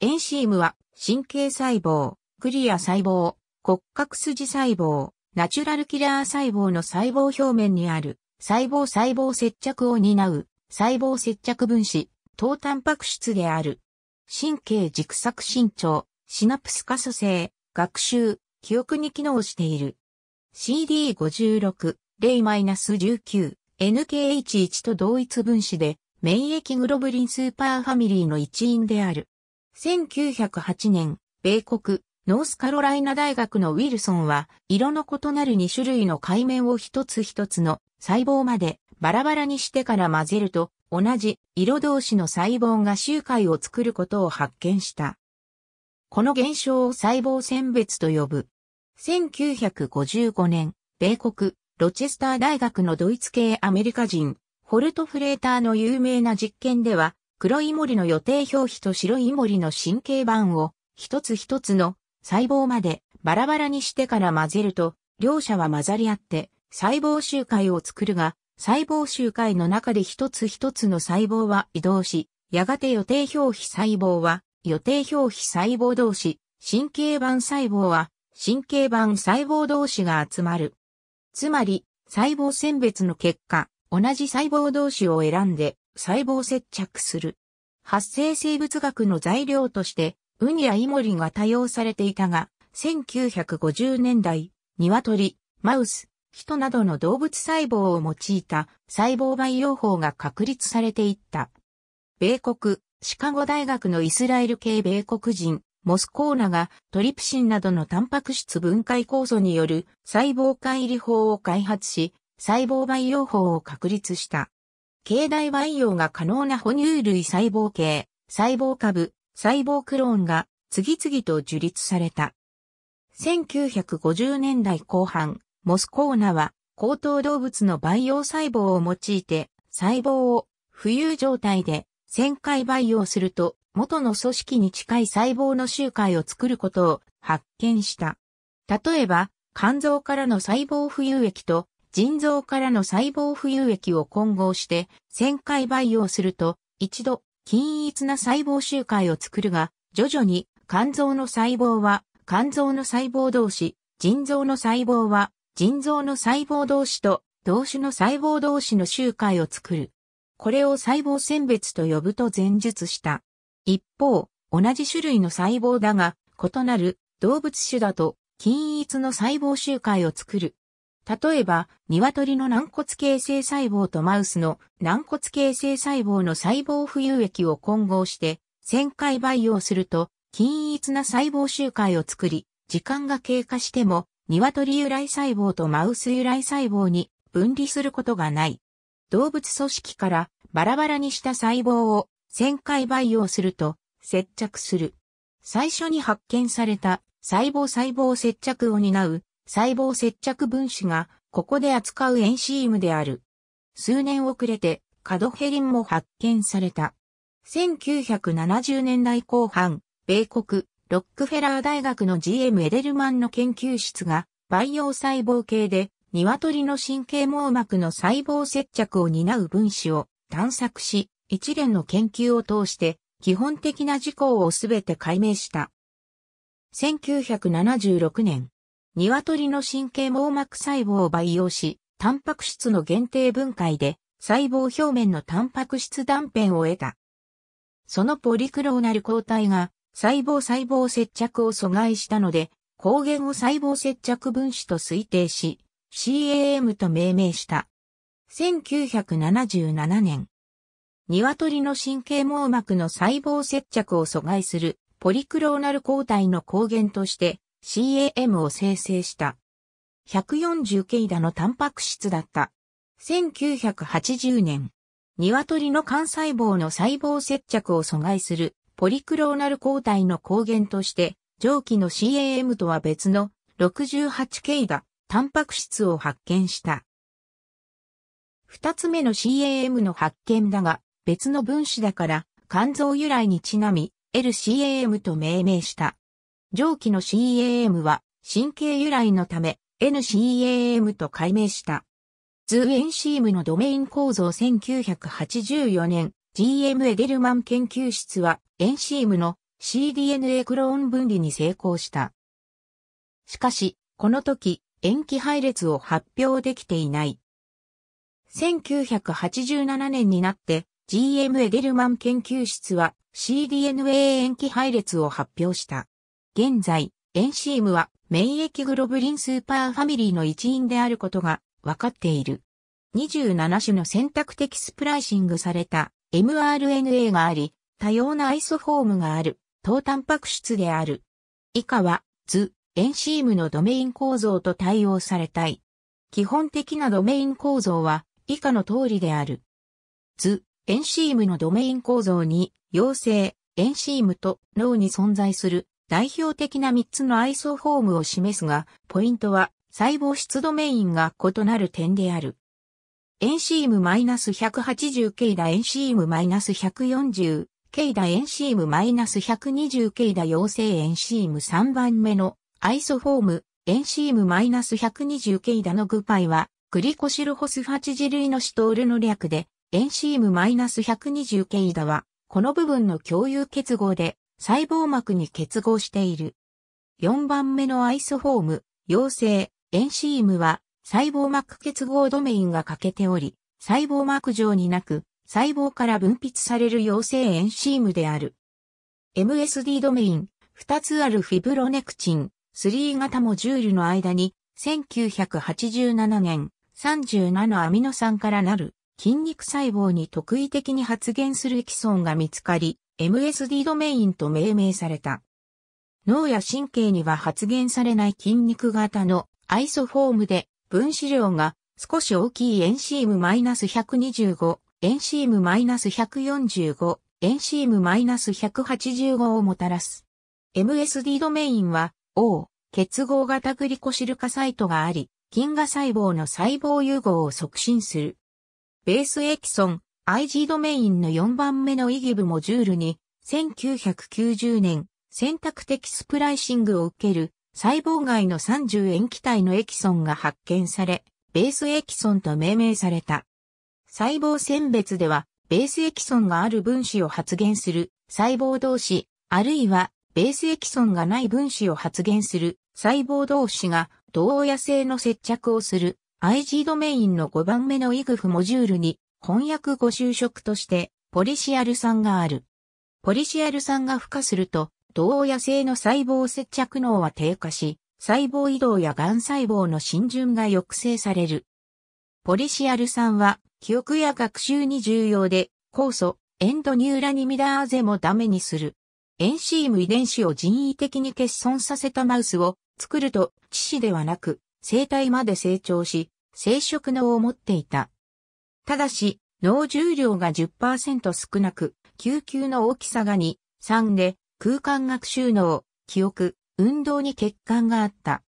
エンシームは神経細胞、クリア細胞、骨格筋細胞、ナチュラルキラー細胞の細胞表面にある細胞細胞接着を担う細胞接着分子、糖タンパク質である。神経軸索伸長、シナプス可塑性、学習、記憶に機能している。CD56、0-19、NKH1 と同一分子で、免疫グロブリンスーパーファミリーの一員である。1908年、米国、ノースカロライナ大学のウィルソンは、色の異なる2種類の海面を一つ一つの細胞までバラバラにしてから混ぜると、同じ色同士の細胞が周回を作ることを発見した。この現象を細胞選別と呼ぶ。1955年、米国、ロチェスター大学のドイツ系アメリカ人、ホルトフレーターの有名な実験では、黒い森の予定表皮と白い森の神経板を一つ一つの細胞までバラバラにしてから混ぜると、両者は混ざり合って細胞周回を作るが、細胞周回の中で一つ一つの細胞は移動し、やがて予定表皮細胞は予定表皮細胞同士、神経板細胞は神経板細胞同士が集まる。つまり、細胞選別の結果、同じ細胞同士を選んで細胞接着する。発生生物学の材料として、ウニやイモリが多用されていたが、1950年代、鶏、マウス、人などの動物細胞を用いた細胞培養法が確立されていった。米国、シカゴ大学のイスラエル系米国人、モスコーナがトリプシンなどのタンパク質分解酵素による細胞入り法を開発し、細胞培養法を確立した。形大培養が可能な哺乳類細胞系、細胞株、細胞クローンが次々と樹立された。1950年代後半、モスコーナは高等動物の培養細胞を用いて細胞を浮遊状態で旋回培養すると元の組織に近い細胞の周回を作ることを発見した。例えば、肝臓からの細胞浮遊液と腎臓からの細胞浮遊液を混合して1000回培養すると一度均一な細胞周回を作るが徐々に肝臓の細胞は肝臓の細胞同士、腎臓の細胞は腎臓の細胞同士と同種の細胞同士の周回を作る。これを細胞選別と呼ぶと前述した。一方、同じ種類の細胞だが異なる動物種だと均一の細胞周回を作る例えば、鶏の軟骨形成細胞とマウスの軟骨形成細胞の細胞浮遊液を混合して、旋回培養すると、均一な細胞周回を作り、時間が経過しても、鶏由来細胞とマウス由来細胞に分離することがない。動物組織からバラバラにした細胞を旋回培養すると接着する。最初に発見された細胞細胞接着を担う細胞接着分子がここで扱うエンシームである。数年遅れてカドヘリンも発見された。1970年代後半、米国ロックフェラー大学の GM エデルマンの研究室が培養細胞系で鶏の神経網膜の細胞接着を担う分子を探索し、一連の研究を通して基本的な事項をすべて解明した。1976年、鶏の神経網膜細胞を培養し、タンパク質の限定分解で細胞表面のタンパク質断片を得た。そのポリクローナル抗体が細胞細胞接着を阻害したので、抗原を細胞接着分子と推定し、CAM と命名した。1977年、鶏の神経網膜の細胞接着を阻害するポリクローナル抗体の抗原として CAM を生成した。140 k だのタンパク質だった。1980年、鶏の幹細胞の細胞接着を阻害するポリクローナル抗体の抗原として、上記の CAM とは別の68 k だ、タンパク質を発見した。二つ目の CAM の発見だが、別の分子だから、肝臓由来にちなみ、LCAM と命名した。上記の CAM は神経由来のため NCAM と改名した。ズーエンシームのドメイン構造1984年 GM エデルマン研究室はエンシームの cDNA クローン分離に成功した。しかし、この時、塩基配列を発表できていない。1987年になって GM エデルマン研究室は cDNA 塩基配列を発表した。現在、エンシームは免疫グロブリンスーパーファミリーの一員であることが分かっている。27種の選択的スプライシングされた mRNA があり、多様なアイソフォームがある、糖タンパク質である。以下は、図、エンシームのドメイン構造と対応されたい。基本的なドメイン構造は、以下の通りである。図、エンシームのドメイン構造に、陽性、エンシームと脳に存在する代表的な3つのアイソフォームを示すが、ポイントは細胞質ドメインが異なる点である。エンシーム -180K だエンシーム -140K だエンシーム -120K だ陽性エンシーム3番目のアイソフォームエンシーム -120K だのグパイはグリコシルホス8次類のシトールの略でエンシーム -120K だはこの部分の共有結合で細胞膜に結合している。4番目のアイソフォーム、陽性、エンシームは細胞膜結合ドメインが欠けており、細胞膜上になく、細胞から分泌される陽性エンシームである。MSD ドメイン、2つあるフィブロネクチン、3型モジュールの間に、1987年、37アミノ酸からなる筋肉細胞に特異的に発現するエキソンが見つかり、MSD ドメインと命名された。脳や神経には発現されない筋肉型のアイソフォームで分子量が少し大きいエンシーム -125、エンシーム -145、エンシーム -185 をもたらす。MSD ドメインは O 結合型グリコシル化サイトがあり、菌芽細胞の細胞融合を促進する。ベースエキソン IG ドメインの4番目のイギブモジュールに、1990年、選択的スプライシングを受ける、細胞外の30塩基体のエキソンが発見され、ベースエキソンと命名された。細胞選別では、ベースエキソンがある分子を発現する細胞同士、あるいはベースエキソンがない分子を発現する細胞同士が同親性の接着をする IG ドメインの5番目のイグフモジュールに翻訳ご就職として、ポリシアル酸がある。ポリシアル酸が孵化すると、同野生の細胞接着能は低下し、細胞移動や癌細胞の浸潤が抑制される。ポリシアル酸は、記憶や学習に重要で、酵素、エンドニューラニミダーゼもダメにする。エンシーム遺伝子を人為的に欠損させたマウスを作ると、致死ではなく、生体まで成長し、生殖能を持っていた。ただし、脳重量が10%少なく、救急の大きさが2、3で、空間学習脳、記憶、運動に欠陥があった。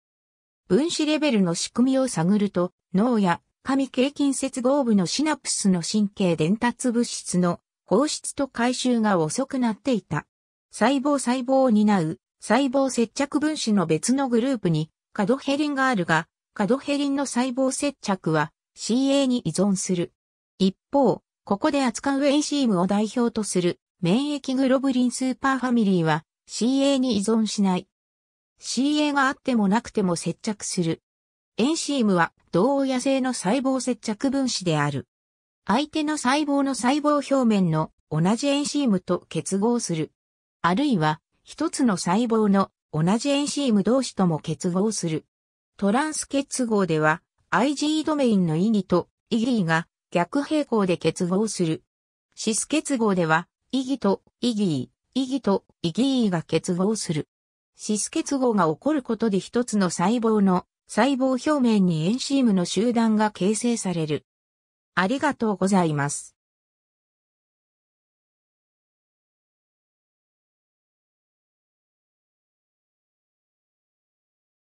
分子レベルの仕組みを探ると、脳や神経筋接合部のシナプスの神経伝達物質の放出と回収が遅くなっていた。細胞細胞を担う細胞接着分子の別のグループにカドヘリンがあるが、カドヘリンの細胞接着は CA に依存する。一方、ここで扱うエンシームを代表とする免疫グロブリンスーパーファミリーは CA に依存しない。CA があってもなくても接着する。エンシームは同野生の細胞接着分子である。相手の細胞の細胞表面の同じエンシームと結合する。あるいは一つの細胞の同じエンシーム同士とも結合する。トランス結合では IG ドメインの意義と意義が逆平行で結合する。シス結合では、イギとイギ意イギとイギが結合する。シス結合が起こることで一つの細胞の細胞表面にエンシームの集団が形成される。ありがとうございます。